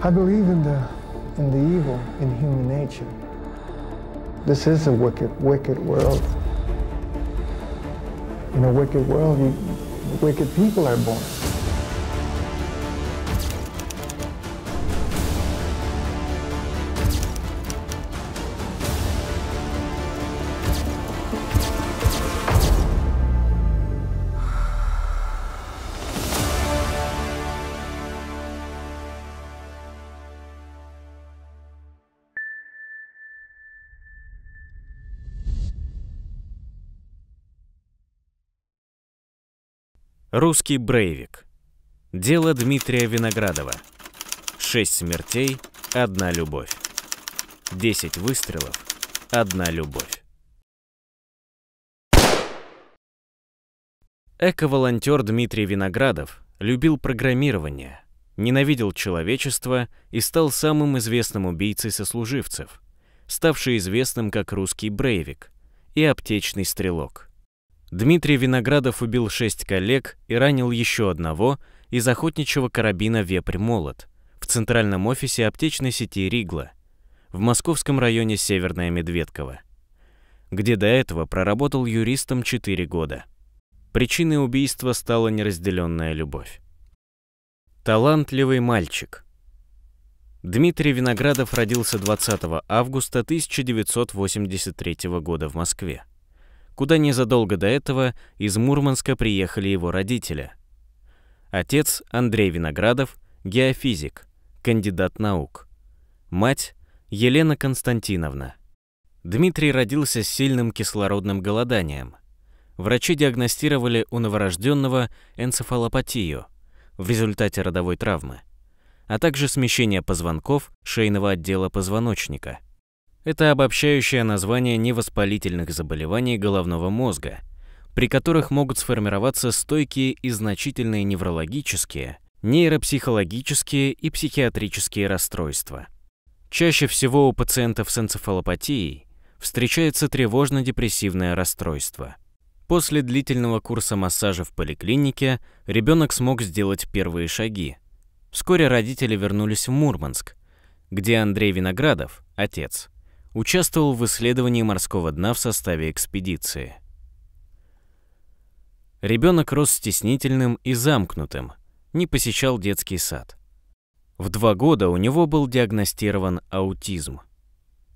I believe in the, in the evil in human nature. This is a wicked, wicked world. In a wicked world, you, wicked people are born. Русский Брейвик. Дело Дмитрия Виноградова. Шесть смертей, одна любовь. Десять выстрелов, одна любовь. Эко-волонтер Дмитрий Виноградов любил программирование, ненавидел человечество и стал самым известным убийцей сослуживцев, ставший известным как русский Брейвик и аптечный стрелок. Дмитрий Виноградов убил шесть коллег и ранил еще одного из охотничьего карабина «Вепрь-молот» в центральном офисе аптечной сети «Ригла» в московском районе Северная Медведково, где до этого проработал юристом 4 года. Причиной убийства стала неразделенная любовь. Талантливый мальчик. Дмитрий Виноградов родился 20 августа 1983 года в Москве куда незадолго до этого из Мурманска приехали его родители. Отец Андрей Виноградов, геофизик, кандидат наук. Мать Елена Константиновна. Дмитрий родился с сильным кислородным голоданием. Врачи диагностировали у новорожденного энцефалопатию в результате родовой травмы, а также смещение позвонков шейного отдела позвоночника – это обобщающее название невоспалительных заболеваний головного мозга, при которых могут сформироваться стойкие и значительные неврологические, нейропсихологические и психиатрические расстройства. Чаще всего у пациентов с энцефалопатией встречается тревожно-депрессивное расстройство. После длительного курса массажа в поликлинике ребенок смог сделать первые шаги. Вскоре родители вернулись в Мурманск, где Андрей Виноградов, отец, участвовал в исследовании морского дна в составе экспедиции. Ребенок рос стеснительным и замкнутым, не посещал детский сад. В два года у него был диагностирован аутизм.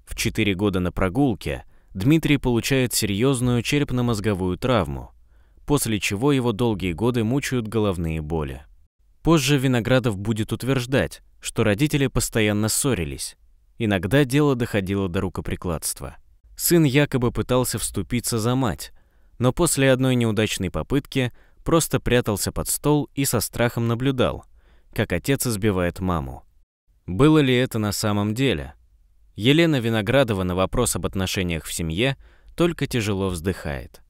В четыре года на прогулке Дмитрий получает серьезную черепно-мозговую травму, после чего его долгие годы мучают головные боли. Позже Виноградов будет утверждать, что родители постоянно ссорились, Иногда дело доходило до рукоприкладства. Сын якобы пытался вступиться за мать, но после одной неудачной попытки просто прятался под стол и со страхом наблюдал, как отец избивает маму. Было ли это на самом деле? Елена Виноградова на вопрос об отношениях в семье только тяжело вздыхает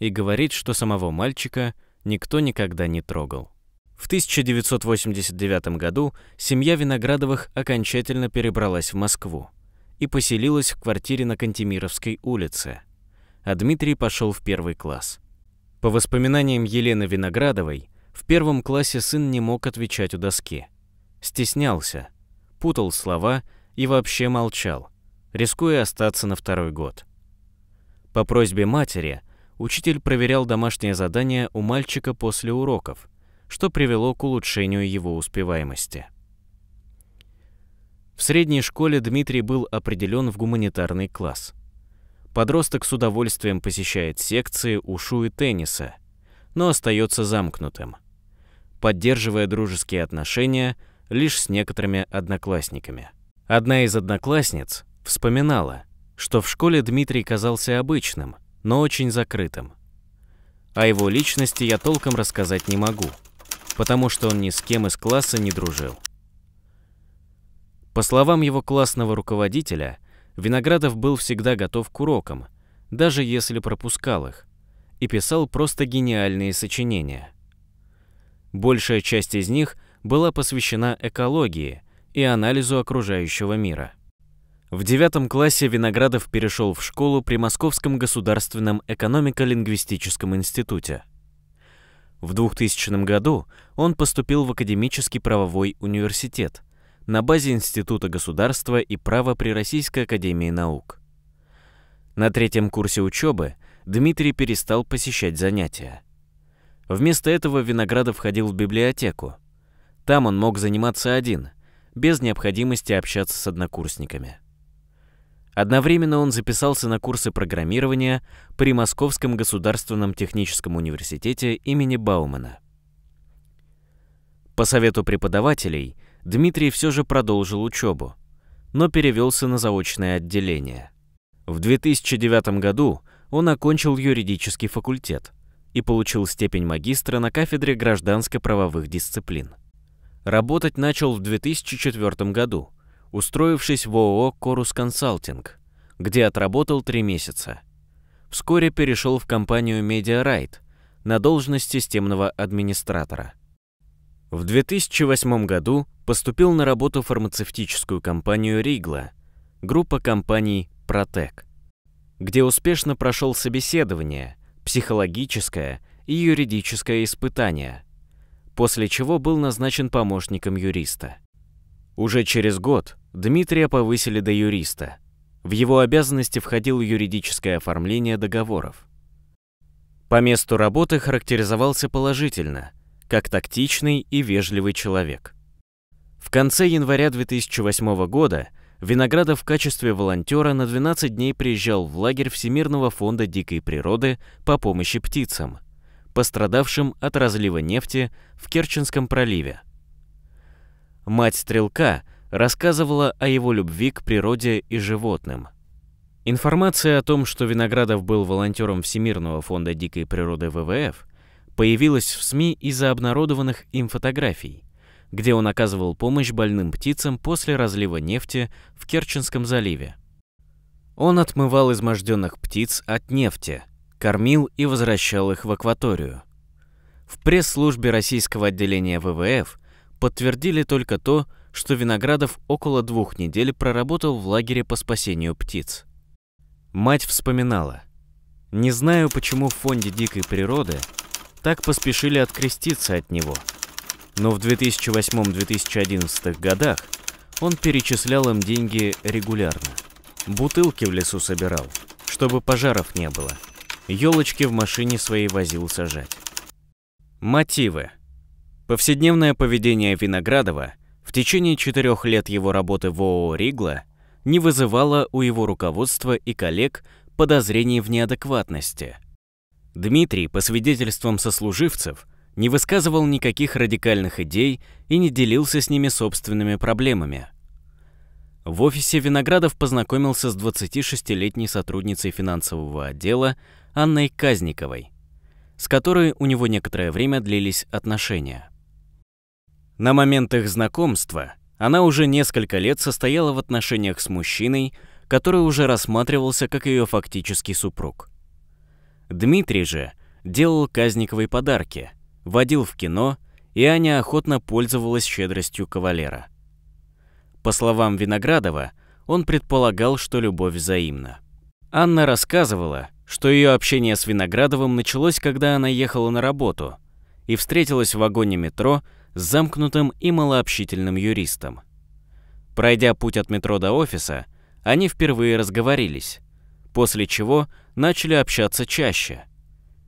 и говорит, что самого мальчика никто никогда не трогал. В 1989 году семья Виноградовых окончательно перебралась в Москву и поселилась в квартире на Кантемировской улице. А Дмитрий пошел в первый класс. По воспоминаниям Елены Виноградовой, в первом классе сын не мог отвечать у доски. Стеснялся, путал слова и вообще молчал, рискуя остаться на второй год. По просьбе матери учитель проверял домашнее задание у мальчика после уроков – что привело к улучшению его успеваемости. В средней школе Дмитрий был определен в гуманитарный класс. Подросток с удовольствием посещает секции ушу и тенниса, но остается замкнутым, поддерживая дружеские отношения лишь с некоторыми одноклассниками. Одна из одноклассниц вспоминала, что в школе Дмитрий казался обычным, но очень закрытым. О его личности я толком рассказать не могу – потому что он ни с кем из класса не дружил. По словам его классного руководителя, Виноградов был всегда готов к урокам, даже если пропускал их, и писал просто гениальные сочинения. Большая часть из них была посвящена экологии и анализу окружающего мира. В девятом классе Виноградов перешел в школу при Московском государственном экономико-лингвистическом институте – в 2000 году он поступил в Академический правовой университет на базе Института государства и права при Российской академии наук. На третьем курсе учебы Дмитрий перестал посещать занятия. Вместо этого Виноградов ходил в библиотеку. Там он мог заниматься один, без необходимости общаться с однокурсниками. Одновременно он записался на курсы программирования при Московском государственном техническом университете имени Баумана. По совету преподавателей Дмитрий все же продолжил учебу, но перевелся на заочное отделение. В 2009 году он окончил юридический факультет и получил степень магистра на кафедре гражданско-правовых дисциплин. Работать начал в 2004 году – устроившись в ООО «Корус Консалтинг», где отработал три месяца. Вскоре перешел в компанию «Медиарайт» на должность системного администратора. В 2008 году поступил на работу в фармацевтическую компанию «Ригла», группа компаний «Протек», где успешно прошел собеседование, психологическое и юридическое испытание, после чего был назначен помощником юриста. Уже через год Дмитрия повысили до юриста. В его обязанности входило юридическое оформление договоров. По месту работы характеризовался положительно, как тактичный и вежливый человек. В конце января 2008 года Виноградов в качестве волонтера на 12 дней приезжал в лагерь Всемирного фонда дикой природы по помощи птицам, пострадавшим от разлива нефти в Керченском проливе. Мать стрелка – рассказывала о его любви к природе и животным. Информация о том, что Виноградов был волонтером Всемирного фонда дикой природы ВВФ, появилась в СМИ из-за обнародованных им фотографий, где он оказывал помощь больным птицам после разлива нефти в Керченском заливе. Он отмывал изможденных птиц от нефти, кормил и возвращал их в акваторию. В пресс-службе российского отделения ВВФ подтвердили только то, что что Виноградов около двух недель проработал в лагере по спасению птиц. Мать вспоминала. «Не знаю, почему в фонде дикой природы так поспешили откреститься от него, но в 2008-2011 годах он перечислял им деньги регулярно. Бутылки в лесу собирал, чтобы пожаров не было. Елочки в машине своей возил сажать. Мотивы. Повседневное поведение Виноградова – в течение четырех лет его работы в ООО «Ригла» не вызывало у его руководства и коллег подозрений в неадекватности. Дмитрий, по свидетельствам сослуживцев, не высказывал никаких радикальных идей и не делился с ними собственными проблемами. В офисе Виноградов познакомился с 26-летней сотрудницей финансового отдела Анной Казниковой, с которой у него некоторое время длились отношения. На момент их знакомства она уже несколько лет состояла в отношениях с мужчиной, который уже рассматривался как ее фактический супруг. Дмитрий же делал казниковые подарки, водил в кино, и Аня охотно пользовалась щедростью кавалера. По словам Виноградова, он предполагал, что любовь взаимна. Анна рассказывала, что ее общение с Виноградовым началось, когда она ехала на работу и встретилась в вагоне метро замкнутым и малообщительным юристом. Пройдя путь от метро до офиса, они впервые разговорились, после чего начали общаться чаще.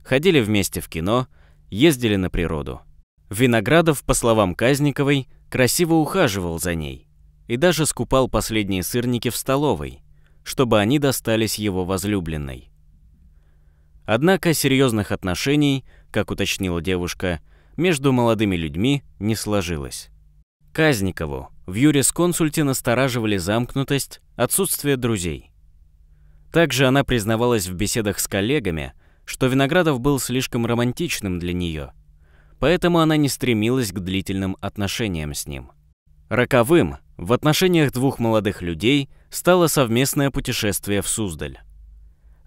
Ходили вместе в кино, ездили на природу. Виноградов, по словам Казниковой, красиво ухаживал за ней и даже скупал последние сырники в столовой, чтобы они достались его возлюбленной. Однако серьезных отношений, как уточнила девушка, между молодыми людьми не сложилось. Казникову в юрисконсульте настораживали замкнутость, отсутствие друзей. Также она признавалась в беседах с коллегами, что Виноградов был слишком романтичным для нее, поэтому она не стремилась к длительным отношениям с ним. Роковым в отношениях двух молодых людей стало совместное путешествие в Суздаль.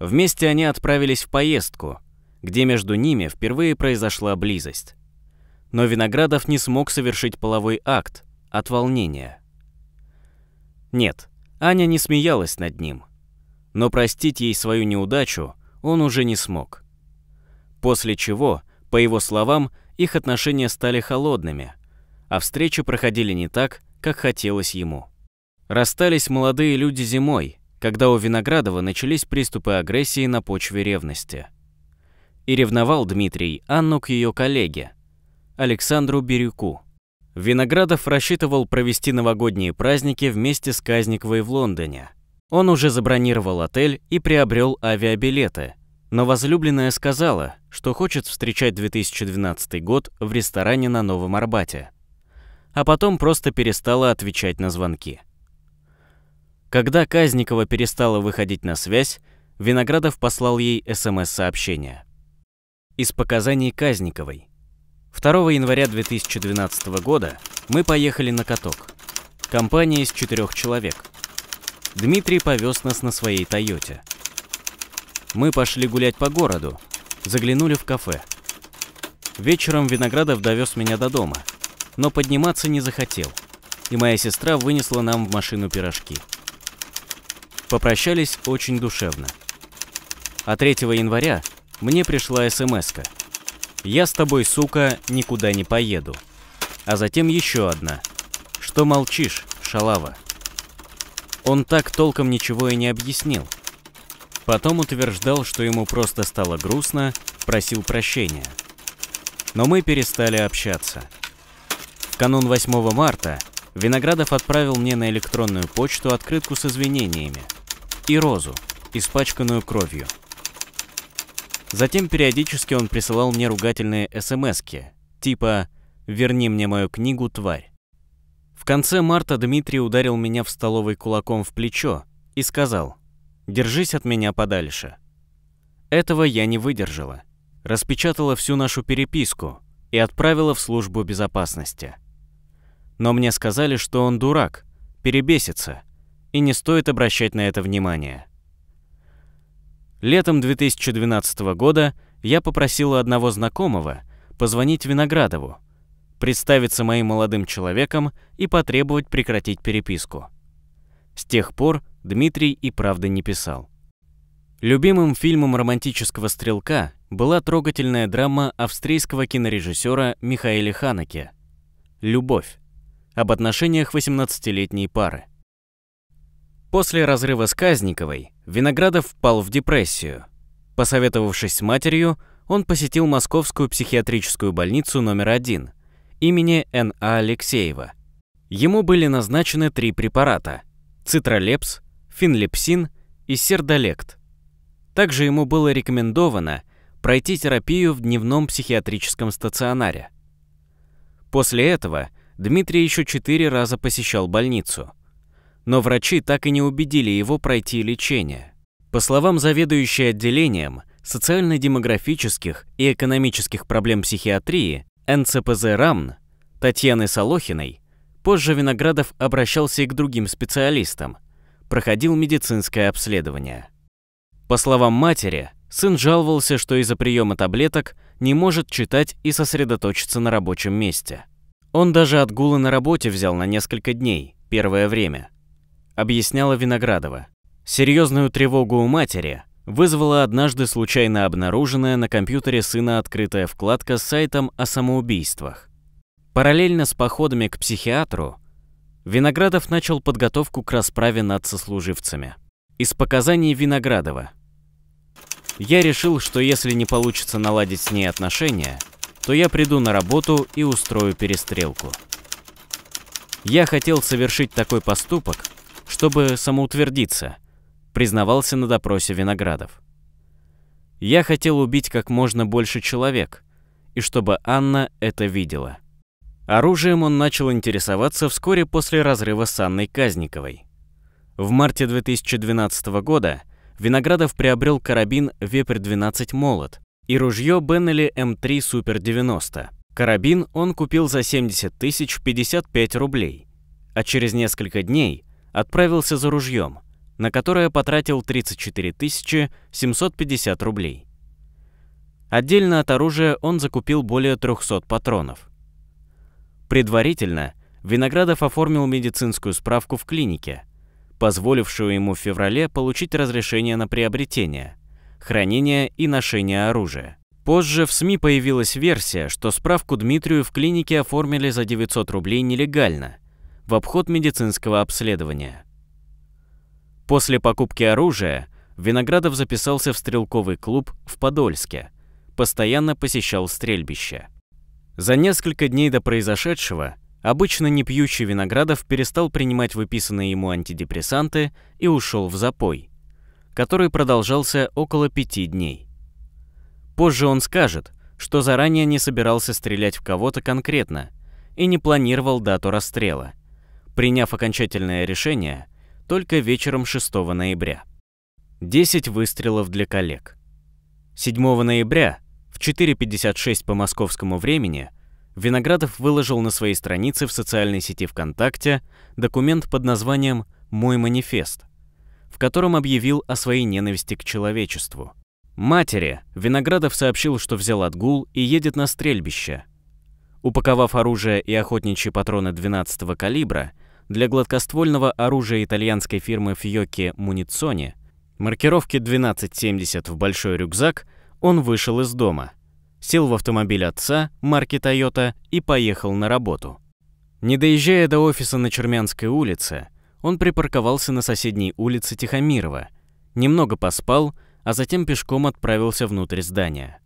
Вместе они отправились в поездку, где между ними впервые произошла близость но Виноградов не смог совершить половой акт от волнения. Нет, Аня не смеялась над ним, но простить ей свою неудачу он уже не смог. После чего, по его словам, их отношения стали холодными, а встречи проходили не так, как хотелось ему. Расстались молодые люди зимой, когда у Виноградова начались приступы агрессии на почве ревности. И ревновал Дмитрий Анну к ее коллеге – Александру Бирюку. Виноградов рассчитывал провести новогодние праздники вместе с Казниковой в Лондоне. Он уже забронировал отель и приобрел авиабилеты. Но возлюбленная сказала, что хочет встречать 2012 год в ресторане на Новом Арбате. А потом просто перестала отвечать на звонки. Когда Казникова перестала выходить на связь, Виноградов послал ей СМС-сообщение. Из показаний Казниковой. 2 января 2012 года мы поехали на каток. Компания из четырех человек. Дмитрий повез нас на своей Тойоте. Мы пошли гулять по городу, заглянули в кафе. Вечером Виноградов довез меня до дома, но подниматься не захотел, и моя сестра вынесла нам в машину пирожки. Попрощались очень душевно. А 3 января мне пришла смс я с тобой, сука, никуда не поеду. А затем еще одна. Что молчишь, шалава? Он так толком ничего и не объяснил. Потом утверждал, что ему просто стало грустно, просил прощения. Но мы перестали общаться. В канун 8 марта Виноградов отправил мне на электронную почту открытку с извинениями и розу, испачканную кровью – Затем периодически он присылал мне ругательные смски, типа «Верни мне мою книгу, тварь». В конце марта Дмитрий ударил меня в столовой кулаком в плечо и сказал «Держись от меня подальше». Этого я не выдержала. Распечатала всю нашу переписку и отправила в службу безопасности. Но мне сказали, что он дурак, перебесится, и не стоит обращать на это внимания. Летом 2012 года я попросил одного знакомого позвонить Виноградову, представиться моим молодым человеком и потребовать прекратить переписку. С тех пор Дмитрий и правда не писал. Любимым фильмом романтического стрелка была трогательная драма австрийского кинорежиссера Михаэля Ханеке «Любовь» об отношениях 18-летней пары. После разрыва с Казниковой Виноградов впал в депрессию. Посоветовавшись с матерью, он посетил Московскую психиатрическую больницу номер 1 имени Н.А. Алексеева. Ему были назначены три препарата – цитролепс, финлепсин и сердолект. Также ему было рекомендовано пройти терапию в дневном психиатрическом стационаре. После этого Дмитрий еще четыре раза посещал больницу – но врачи так и не убедили его пройти лечение. По словам заведующей отделением социально-демографических и экономических проблем психиатрии НЦПЗ РАМН Татьяны Солохиной, позже Виноградов обращался и к другим специалистам, проходил медицинское обследование. По словам матери, сын жаловался, что из-за приема таблеток не может читать и сосредоточиться на рабочем месте. Он даже отгулы на работе взял на несколько дней, первое время – объясняла Виноградова. Серьезную тревогу у матери вызвала однажды случайно обнаруженная на компьютере сына открытая вкладка с сайтом о самоубийствах. Параллельно с походами к психиатру Виноградов начал подготовку к расправе над сослуживцами. Из показаний Виноградова. «Я решил, что если не получится наладить с ней отношения, то я приду на работу и устрою перестрелку. Я хотел совершить такой поступок, чтобы самоутвердиться, признавался на допросе Виноградов. Я хотел убить как можно больше человек, и чтобы Анна это видела. Оружием он начал интересоваться вскоре после разрыва с Анной Казниковой. В марте 2012 года Виноградов приобрел карабин «Вепрь-12 Молот» и ружье Беннелли М3 Супер-90. Карабин он купил за 70 тысяч 55 рублей, а через несколько дней – отправился за ружьем, на которое потратил 34 750 рублей. Отдельно от оружия он закупил более 300 патронов. Предварительно Виноградов оформил медицинскую справку в клинике, позволившую ему в феврале получить разрешение на приобретение, хранение и ношение оружия. Позже в СМИ появилась версия, что справку Дмитрию в клинике оформили за 900 рублей нелегально, в обход медицинского обследования. После покупки оружия Виноградов записался в стрелковый клуб в Подольске, постоянно посещал стрельбище. За несколько дней до произошедшего обычно не пьющий Виноградов перестал принимать выписанные ему антидепрессанты и ушел в запой, который продолжался около пяти дней. Позже он скажет, что заранее не собирался стрелять в кого-то конкретно и не планировал дату расстрела – приняв окончательное решение только вечером 6 ноября. 10 выстрелов для коллег. 7 ноября в 4.56 по московскому времени Виноградов выложил на своей странице в социальной сети ВКонтакте документ под названием «Мой манифест», в котором объявил о своей ненависти к человечеству. Матери Виноградов сообщил, что взял отгул и едет на стрельбище. Упаковав оружие и охотничьи патроны 12 калибра, для гладкоствольного оружия итальянской фирмы Fiocchi Munizioni маркировки 1270 в большой рюкзак он вышел из дома, сел в автомобиль отца марки Toyota и поехал на работу. Не доезжая до офиса на Чермянской улице, он припарковался на соседней улице Тихомирова, немного поспал, а затем пешком отправился внутрь здания.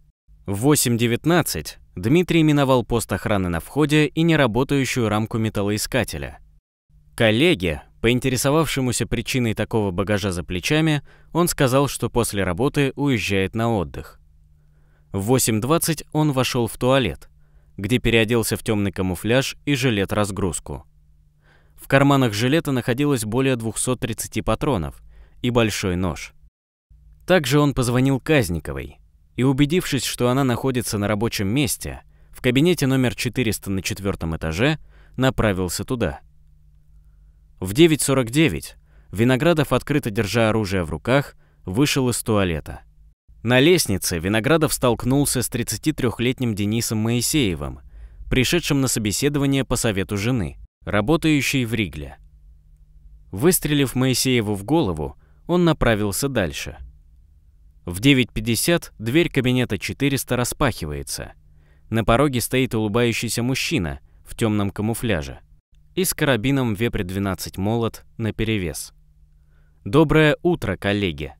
В 8.19 Дмитрий миновал пост охраны на входе и неработающую рамку металлоискателя – Коллеге, поинтересовавшемуся причиной такого багажа за плечами, он сказал, что после работы уезжает на отдых. В 8.20 он вошел в туалет, где переоделся в темный камуфляж и жилет-разгрузку. В карманах жилета находилось более 230 патронов и большой нож. Также он позвонил Казниковой и, убедившись, что она находится на рабочем месте, в кабинете номер 400 на четвертом этаже, направился туда – в 9.49 Виноградов, открыто держа оружие в руках, вышел из туалета. На лестнице Виноградов столкнулся с 33-летним Денисом Моисеевым, пришедшим на собеседование по совету жены, работающей в Ригле. Выстрелив Моисееву в голову, он направился дальше. В 9.50 дверь кабинета 400 распахивается. На пороге стоит улыбающийся мужчина в темном камуфляже и с карабином вепрь 12 «Молот» наперевес. «Доброе утро, коллеги!»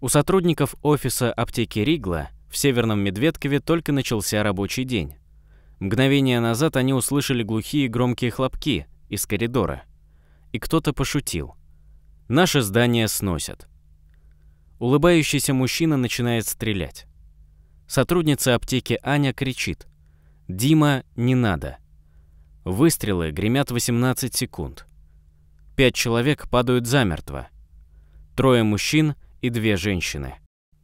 У сотрудников офиса аптеки Ригла в Северном Медведкове только начался рабочий день. Мгновение назад они услышали глухие громкие хлопки из коридора. И кто-то пошутил. «Наше здание сносят». Улыбающийся мужчина начинает стрелять. Сотрудница аптеки Аня кричит. «Дима, не надо!» Выстрелы гремят 18 секунд. Пять человек падают замертво. Трое мужчин и две женщины.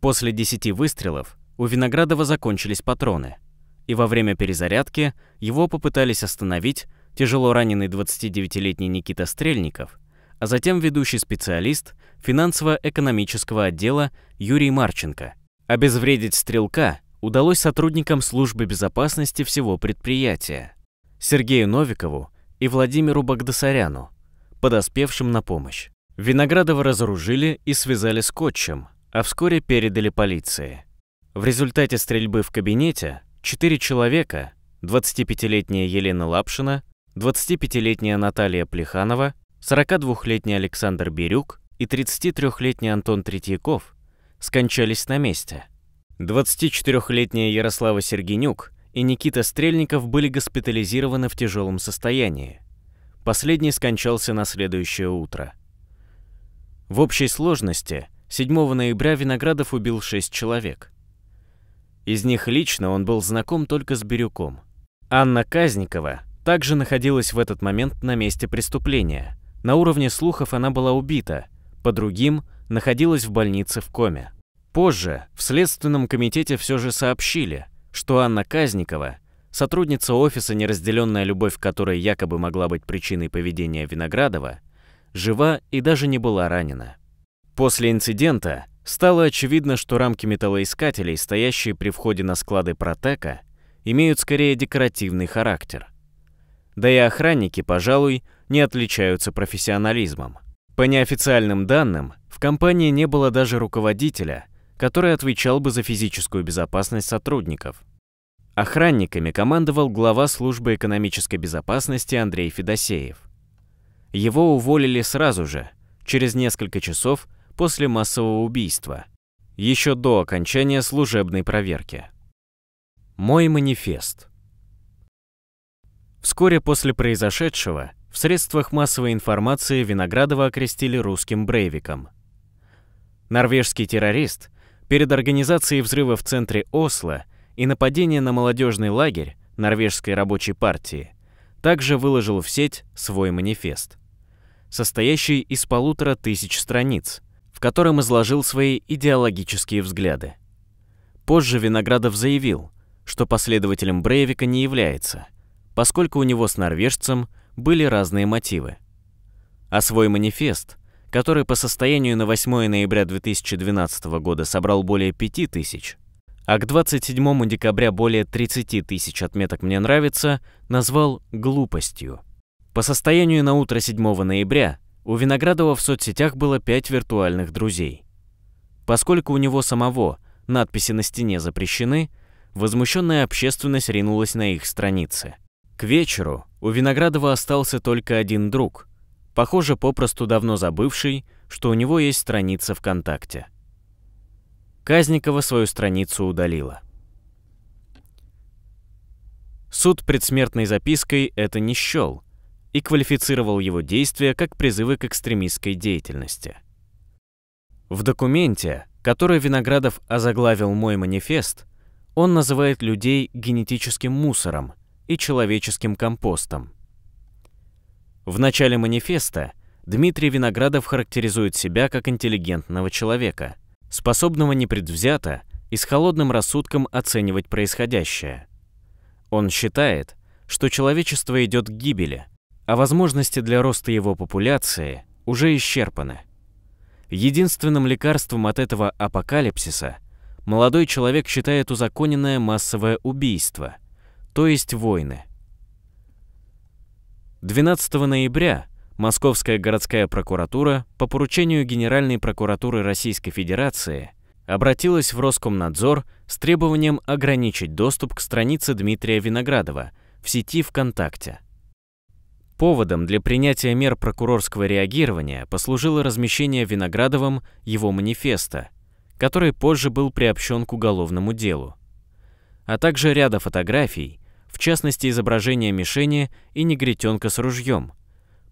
После 10 выстрелов у Виноградова закончились патроны, и во время перезарядки его попытались остановить тяжело раненый 29-летний Никита Стрельников, а затем ведущий специалист финансово-экономического отдела Юрий Марченко. Обезвредить стрелка удалось сотрудникам службы безопасности всего предприятия. Сергею Новикову и Владимиру Багдасаряну, подоспевшим на помощь. Виноградова разоружили и связали скотчем, а вскоре передали полиции. В результате стрельбы в кабинете четыре человека, 25-летняя Елена Лапшина, 25-летняя Наталья Плеханова, 42-летний Александр Бирюк и 33-летний Антон Третьяков, скончались на месте. 24-летняя Ярослава Сергенюк и Никита Стрельников были госпитализированы в тяжелом состоянии. Последний скончался на следующее утро. В общей сложности 7 ноября Виноградов убил 6 человек. Из них лично он был знаком только с Бирюком. Анна Казникова также находилась в этот момент на месте преступления. На уровне слухов она была убита, по другим находилась в больнице в коме. Позже в Следственном комитете все же сообщили – что Анна Казникова, сотрудница офиса, неразделенная любовь которой якобы могла быть причиной поведения Виноградова, жива и даже не была ранена. После инцидента стало очевидно, что рамки металлоискателей, стоящие при входе на склады протека, имеют скорее декоративный характер. Да и охранники, пожалуй, не отличаются профессионализмом. По неофициальным данным, в компании не было даже руководителя – который отвечал бы за физическую безопасность сотрудников. Охранниками командовал глава службы экономической безопасности Андрей Федосеев. Его уволили сразу же, через несколько часов после массового убийства, еще до окончания служебной проверки. Мой манифест. Вскоре после произошедшего в средствах массовой информации Виноградова окрестили русским Брейвиком. Норвежский террорист Перед организацией взрыва в центре Осло и нападения на молодежный лагерь Норвежской рабочей партии также выложил в сеть свой манифест, состоящий из полутора тысяч страниц, в котором изложил свои идеологические взгляды. Позже Виноградов заявил, что последователем Брейвика не является, поскольку у него с норвежцем были разные мотивы. А свой манифест – который по состоянию на 8 ноября 2012 года собрал более 5 тысяч, а к 27 декабря более 30 тысяч отметок «Мне нравится» назвал «глупостью». По состоянию на утро 7 ноября у Виноградова в соцсетях было 5 виртуальных друзей. Поскольку у него самого надписи на стене запрещены, возмущенная общественность ринулась на их страницы. К вечеру у Виноградова остался только один друг – похоже, попросту давно забывший, что у него есть страница ВКонтакте. Казникова свою страницу удалила. Суд предсмертной запиской это не счел и квалифицировал его действия как призывы к экстремистской деятельности. В документе, который Виноградов озаглавил «Мой манифест», он называет людей генетическим мусором и человеческим компостом. В начале манифеста Дмитрий Виноградов характеризует себя как интеллигентного человека, способного непредвзято и с холодным рассудком оценивать происходящее. Он считает, что человечество идет к гибели, а возможности для роста его популяции уже исчерпаны. Единственным лекарством от этого апокалипсиса молодой человек считает узаконенное массовое убийство, то есть войны – 12 ноября Московская городская прокуратура по поручению Генеральной прокуратуры Российской Федерации обратилась в Роскомнадзор с требованием ограничить доступ к странице Дмитрия Виноградова в сети ВКонтакте. Поводом для принятия мер прокурорского реагирования послужило размещение Виноградовым его манифеста, который позже был приобщен к уголовному делу, а также ряда фотографий, в частности изображение мишени и негритенка с ружьем,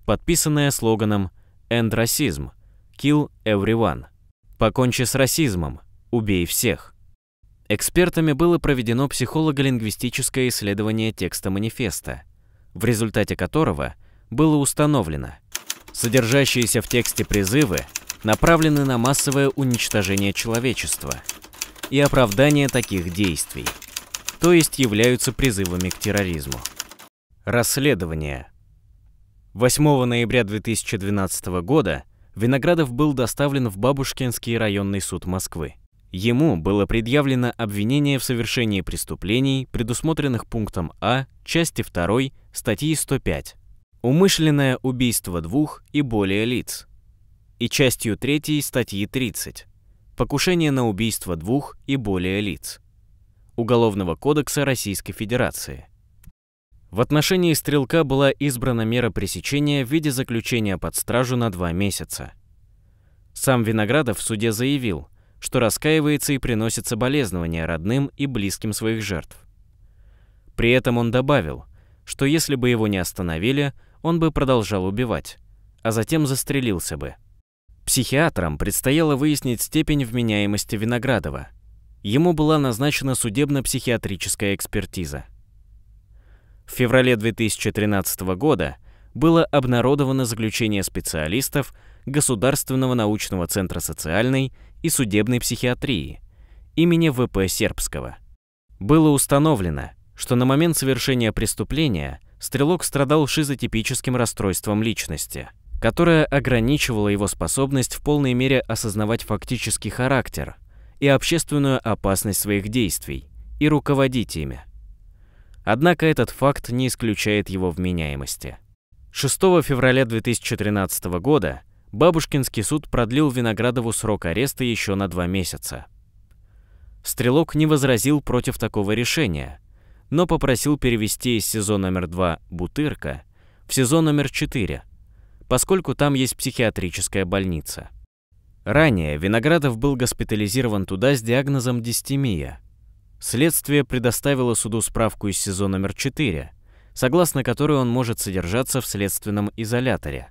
подписанное слоганом «End Racism» – «Kill Everyone» – «Покончи с расизмом, убей всех». Экспертами было проведено психолого-лингвистическое исследование текста манифеста, в результате которого было установлено, содержащиеся в тексте призывы направлены на массовое уничтожение человечества и оправдание таких действий – то есть являются призывами к терроризму. Расследование. 8 ноября 2012 года Виноградов был доставлен в Бабушкинский районный суд Москвы. Ему было предъявлено обвинение в совершении преступлений, предусмотренных пунктом А части 2 статьи 105 «Умышленное убийство двух и более лиц» и частью 3 статьи 30 «Покушение на убийство двух и более лиц». Уголовного кодекса Российской Федерации. В отношении стрелка была избрана мера пресечения в виде заключения под стражу на два месяца. Сам Виноградов в суде заявил, что раскаивается и приносит соболезнования родным и близким своих жертв. При этом он добавил, что если бы его не остановили, он бы продолжал убивать, а затем застрелился бы. Психиатрам предстояло выяснить степень вменяемости Виноградова – ему была назначена судебно-психиатрическая экспертиза. В феврале 2013 года было обнародовано заключение специалистов Государственного научного центра социальной и судебной психиатрии имени ВП Сербского. Было установлено, что на момент совершения преступления стрелок страдал шизотипическим расстройством личности, которое ограничивало его способность в полной мере осознавать фактический характер – и общественную опасность своих действий и руководить ими. Однако этот факт не исключает его вменяемости. 6 февраля 2013 года Бабушкинский суд продлил Виноградову срок ареста еще на два месяца. Стрелок не возразил против такого решения, но попросил перевести из СИЗО номер 2 «Бутырка» в СИЗО номер 4, поскольку там есть психиатрическая больница. Ранее Виноградов был госпитализирован туда с диагнозом дистемия. Следствие предоставило суду справку из СИЗО номер 4, согласно которой он может содержаться в следственном изоляторе.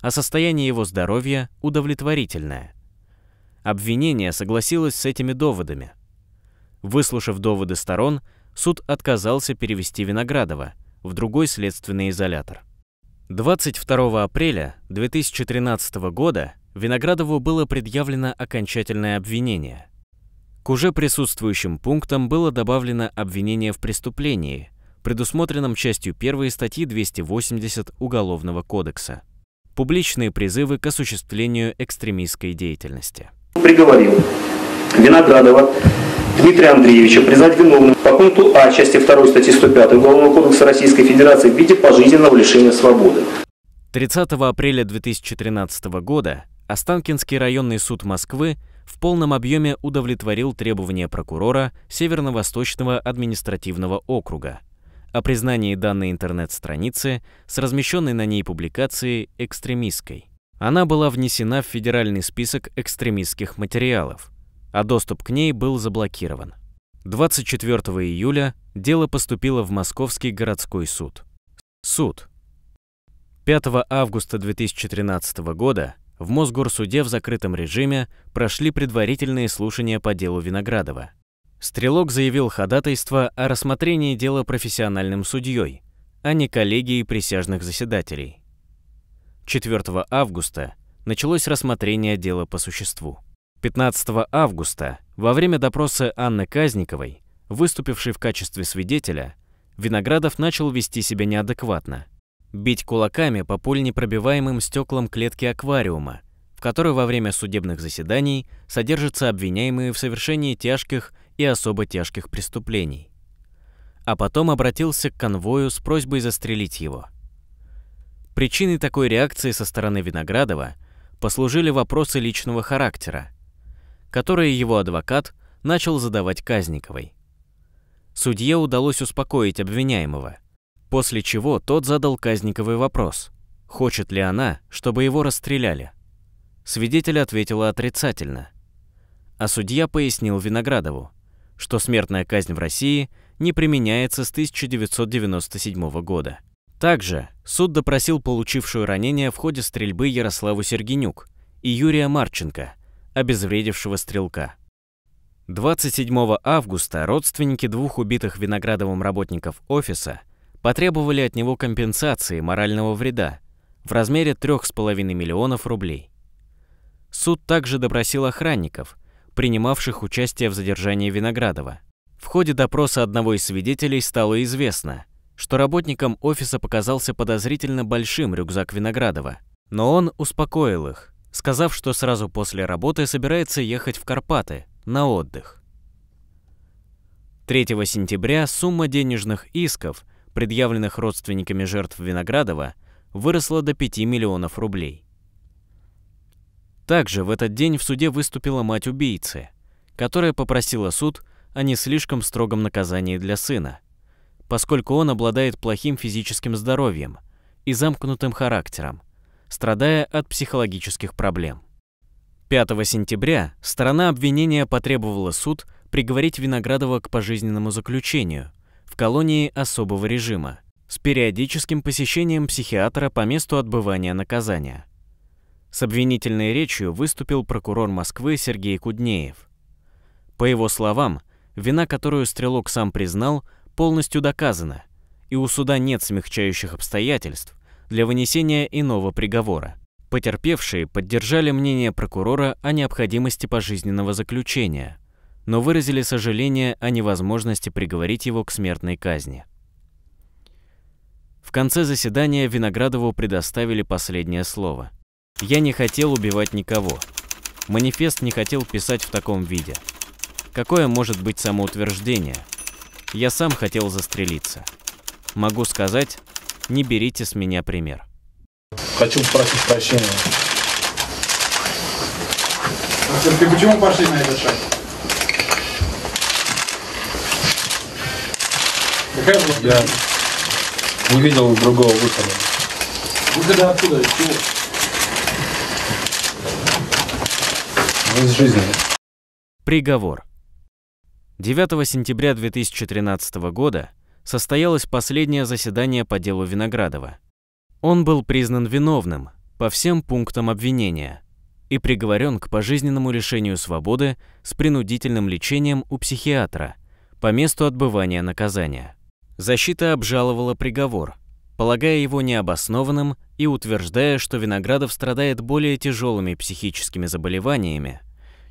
А состояние его здоровья удовлетворительное. Обвинение согласилось с этими доводами. Выслушав доводы сторон, суд отказался перевести Виноградова в другой следственный изолятор. 22 апреля 2013 года Виноградову было предъявлено окончательное обвинение. К уже присутствующим пунктам было добавлено обвинение в преступлении, предусмотренном частью 1 статьи 280 Уголовного кодекса. Публичные призывы к осуществлению экстремистской деятельности. Приговорил Виноградова Дмитрия Андреевича признать виновным по пункту А части 2 статьи 105 Уголовного кодекса Российской Федерации в виде пожизненного лишения свободы. 30 апреля 2013 года Останкинский районный суд Москвы в полном объеме удовлетворил требования прокурора Северо-Восточного административного округа о признании данной интернет-страницы с размещенной на ней публикацией экстремистской. Она была внесена в федеральный список экстремистских материалов, а доступ к ней был заблокирован. 24 июля дело поступило в Московский городской суд. Суд. 5 августа 2013 года в Мосгорсуде в закрытом режиме прошли предварительные слушания по делу Виноградова. Стрелок заявил ходатайство о рассмотрении дела профессиональным судьей, а не коллегией присяжных заседателей. 4 августа началось рассмотрение дела по существу. 15 августа во время допроса Анны Казниковой, выступившей в качестве свидетеля, Виноградов начал вести себя неадекватно – бить кулаками по пульнепробиваемым стеклам клетки аквариума, в которой во время судебных заседаний содержатся обвиняемые в совершении тяжких и особо тяжких преступлений. А потом обратился к конвою с просьбой застрелить его. Причиной такой реакции со стороны Виноградова послужили вопросы личного характера, которые его адвокат начал задавать Казниковой. Судье удалось успокоить обвиняемого – После чего тот задал Казниковый вопрос, хочет ли она, чтобы его расстреляли. Свидетель ответила отрицательно. А судья пояснил Виноградову, что смертная казнь в России не применяется с 1997 года. Также суд допросил получившую ранение в ходе стрельбы Ярославу Сергенюк и Юрия Марченко, обезвредившего стрелка. 27 августа родственники двух убитых Виноградовым работников офиса потребовали от него компенсации морального вреда в размере 3,5 миллионов рублей. Суд также допросил охранников, принимавших участие в задержании Виноградова. В ходе допроса одного из свидетелей стало известно, что работникам офиса показался подозрительно большим рюкзак Виноградова, но он успокоил их, сказав, что сразу после работы собирается ехать в Карпаты на отдых. 3 сентября сумма денежных исков – предъявленных родственниками жертв Виноградова, выросло до 5 миллионов рублей. Также в этот день в суде выступила мать убийцы, которая попросила суд о не слишком строгом наказании для сына, поскольку он обладает плохим физическим здоровьем и замкнутым характером, страдая от психологических проблем. 5 сентября сторона обвинения потребовала суд приговорить Виноградова к пожизненному заключению в колонии особого режима с периодическим посещением психиатра по месту отбывания наказания. С обвинительной речью выступил прокурор Москвы Сергей Куднеев. По его словам, вина, которую стрелок сам признал, полностью доказана, и у суда нет смягчающих обстоятельств для вынесения иного приговора. Потерпевшие поддержали мнение прокурора о необходимости пожизненного заключения – но выразили сожаление о невозможности приговорить его к смертной казни. В конце заседания Виноградову предоставили последнее слово. «Я не хотел убивать никого. Манифест не хотел писать в таком виде. Какое может быть самоутверждение? Я сам хотел застрелиться. Могу сказать, не берите с меня пример». Хочу спросить прощения. А почему пошли на этот шаг? Какая была причина? Я увидел другого выхода. Выхода откуда? Из чего? Ну, из жизни. Приговор. 9 сентября 2013 года состоялось последнее заседание по делу Виноградова. Он был признан виновным по всем пунктам обвинения и приговорен к пожизненному лишению свободы с принудительным лечением у психиатра по месту отбывания наказания. Защита обжаловала приговор, полагая его необоснованным и утверждая, что Виноградов страдает более тяжелыми психическими заболеваниями,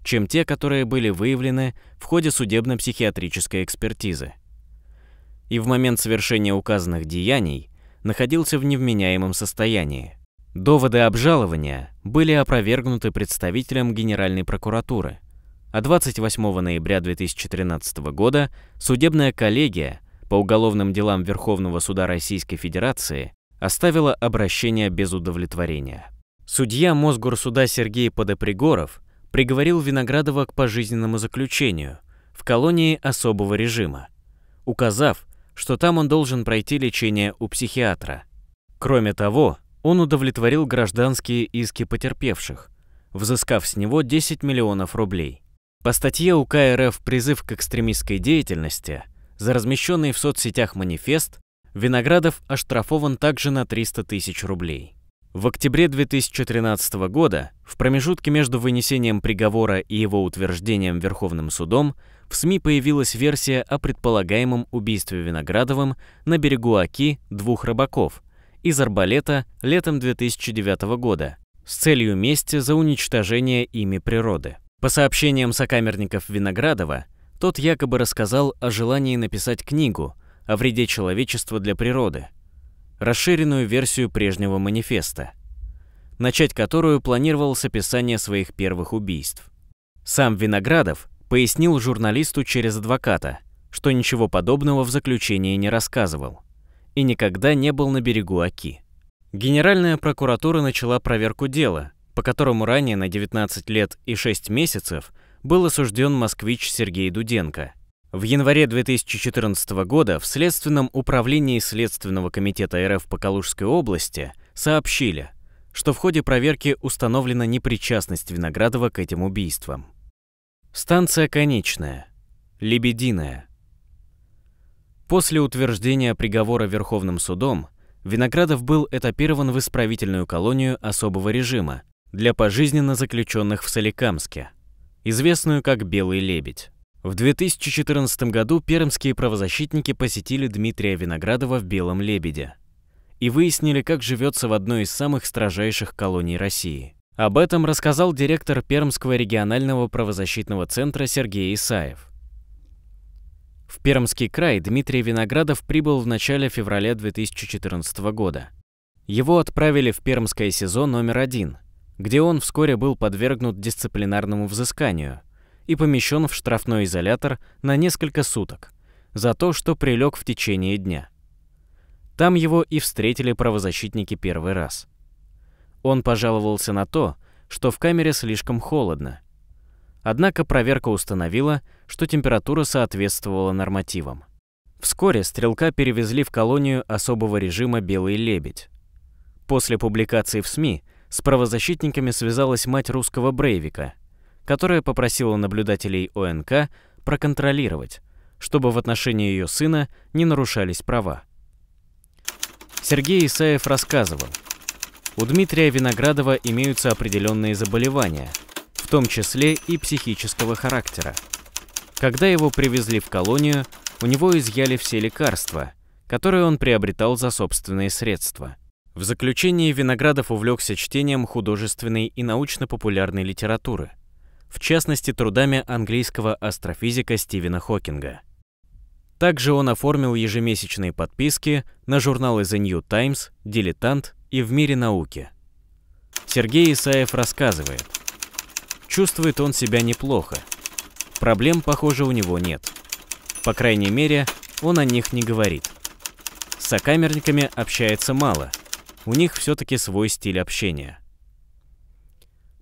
чем те, которые были выявлены в ходе судебно-психиатрической экспертизы. И в момент совершения указанных деяний находился в невменяемом состоянии. Доводы обжалования были опровергнуты представителем Генеральной прокуратуры, а 28 ноября 2013 года судебная коллегия – по уголовным делам Верховного суда Российской Федерации оставила обращение без удовлетворения. Судья Мосгорсуда Сергей Подопригоров приговорил Виноградова к пожизненному заключению в колонии особого режима, указав, что там он должен пройти лечение у психиатра. Кроме того, он удовлетворил гражданские иски потерпевших, взыскав с него 10 миллионов рублей. По статье УК РФ «Призыв к экстремистской деятельности» За размещенный в соцсетях манифест Виноградов оштрафован также на 300 тысяч рублей. В октябре 2013 года, в промежутке между вынесением приговора и его утверждением Верховным судом, в СМИ появилась версия о предполагаемом убийстве Виноградовым на берегу Аки двух рыбаков из арбалета летом 2009 года с целью мести за уничтожение ими природы. По сообщениям сокамерников Виноградова, тот якобы рассказал о желании написать книгу о вреде человечества для природы, расширенную версию прежнего манифеста, начать которую планировал с описания своих первых убийств. Сам Виноградов пояснил журналисту через адвоката, что ничего подобного в заключении не рассказывал и никогда не был на берегу Аки. Генеральная прокуратура начала проверку дела, по которому ранее на 19 лет и 6 месяцев – был осужден москвич Сергей Дуденко. В январе 2014 года в Следственном управлении Следственного комитета РФ по Калужской области сообщили, что в ходе проверки установлена непричастность Виноградова к этим убийствам. Станция конечная. Лебединая. После утверждения приговора Верховным судом Виноградов был этапирован в исправительную колонию особого режима для пожизненно заключенных в Соликамске известную как «Белый лебедь». В 2014 году пермские правозащитники посетили Дмитрия Виноградова в «Белом лебеде» и выяснили, как живется в одной из самых строжайших колоний России. Об этом рассказал директор Пермского регионального правозащитного центра Сергей Исаев. В Пермский край Дмитрий Виноградов прибыл в начале февраля 2014 года. Его отправили в Пермское СИЗО номер один – где он вскоре был подвергнут дисциплинарному взысканию и помещен в штрафной изолятор на несколько суток за то, что прилег в течение дня. Там его и встретили правозащитники первый раз. Он пожаловался на то, что в камере слишком холодно. Однако проверка установила, что температура соответствовала нормативам. Вскоре стрелка перевезли в колонию особого режима «Белый лебедь». После публикации в СМИ – с правозащитниками связалась мать русского Брейвика, которая попросила наблюдателей ОНК проконтролировать, чтобы в отношении ее сына не нарушались права. Сергей Исаев рассказывал, у Дмитрия Виноградова имеются определенные заболевания, в том числе и психического характера. Когда его привезли в колонию, у него изъяли все лекарства, которые он приобретал за собственные средства – в заключении Виноградов увлекся чтением художественной и научно-популярной литературы, в частности трудами английского астрофизика Стивена Хокинга. Также он оформил ежемесячные подписки на журналы The New Times, «Дилетант» и «В мире науки». Сергей Исаев рассказывает. Чувствует он себя неплохо. Проблем, похоже, у него нет. По крайней мере, он о них не говорит. С сокамерниками общается мало – у них все-таки свой стиль общения.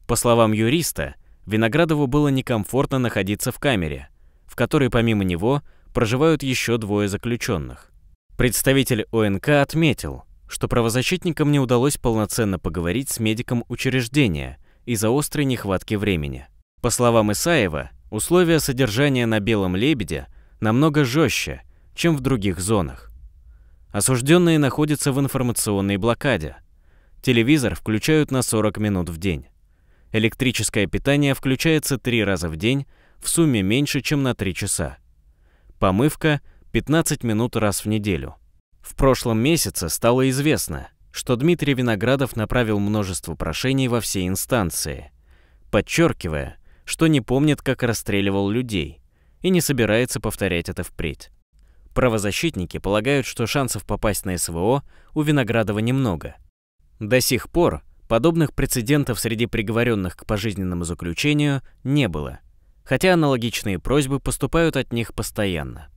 По словам юриста, Виноградову было некомфортно находиться в камере, в которой помимо него проживают еще двое заключенных. Представитель ОНК отметил, что правозащитникам не удалось полноценно поговорить с медиком учреждения из-за острой нехватки времени. По словам Исаева, условия содержания на «Белом лебеде» намного жестче, чем в других зонах. Осужденные находятся в информационной блокаде. Телевизор включают на 40 минут в день. Электрическое питание включается три раза в день, в сумме меньше, чем на 3 часа. Помывка – 15 минут раз в неделю. В прошлом месяце стало известно, что Дмитрий Виноградов направил множество прошений во все инстанции, подчеркивая, что не помнит, как расстреливал людей, и не собирается повторять это впредь. Правозащитники полагают, что шансов попасть на СВО у Виноградова немного. До сих пор подобных прецедентов среди приговоренных к пожизненному заключению не было, хотя аналогичные просьбы поступают от них постоянно.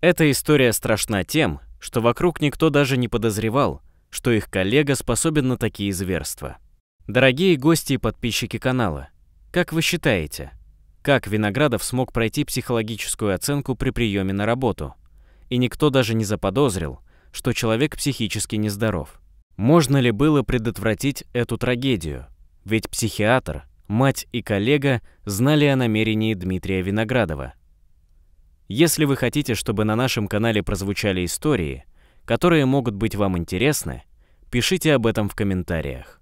Эта история страшна тем, что вокруг никто даже не подозревал, что их коллега способен на такие зверства. Дорогие гости и подписчики канала, как вы считаете, как Виноградов смог пройти психологическую оценку при приеме на работу? И никто даже не заподозрил, что человек психически нездоров. Можно ли было предотвратить эту трагедию? Ведь психиатр, мать и коллега знали о намерении Дмитрия Виноградова. Если вы хотите, чтобы на нашем канале прозвучали истории, которые могут быть вам интересны, пишите об этом в комментариях.